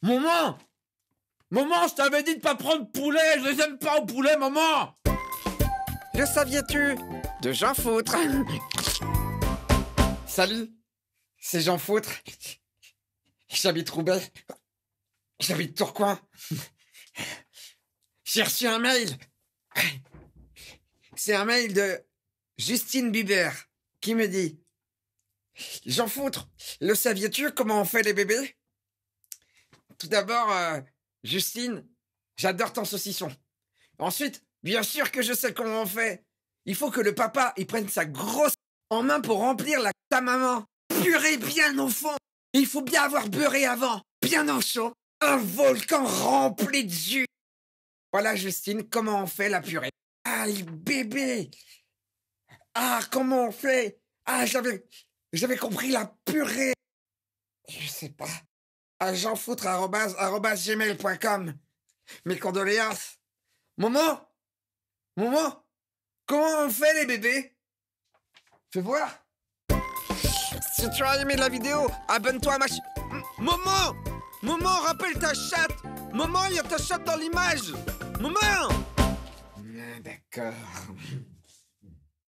Maman Maman, je t'avais dit de pas prendre poulet, je les aime pas au poulet, maman Le saviez-tu De Jean Foutre Salut C'est Jean Foutre J'habite Roubaix J'habite Tourcoing J'ai reçu un mail C'est un mail de Justine Biber qui me dit Jean Foutre, le saviez-tu comment on fait les bébés tout d'abord, euh, Justine, j'adore ton saucisson. Ensuite, bien sûr que je sais comment on fait. Il faut que le papa y prenne sa grosse en main pour remplir la ta maman. Purée bien au fond. Il faut bien avoir beurré avant, bien en chaud. Un volcan rempli de jus. Voilà, Justine, comment on fait la purée. Aïe, bébé Ah, comment on fait Ah, j'avais... J'avais compris la purée. Je sais pas à jeanfoutre.gmail.com. Mes condoléances. Maman Maman Comment on fait les bébés Fais voir Si tu as aimé la vidéo, abonne-toi à ma ch... Maman Maman, rappelle ta chatte Maman, il y a ta chatte dans l'image Maman ah, D'accord.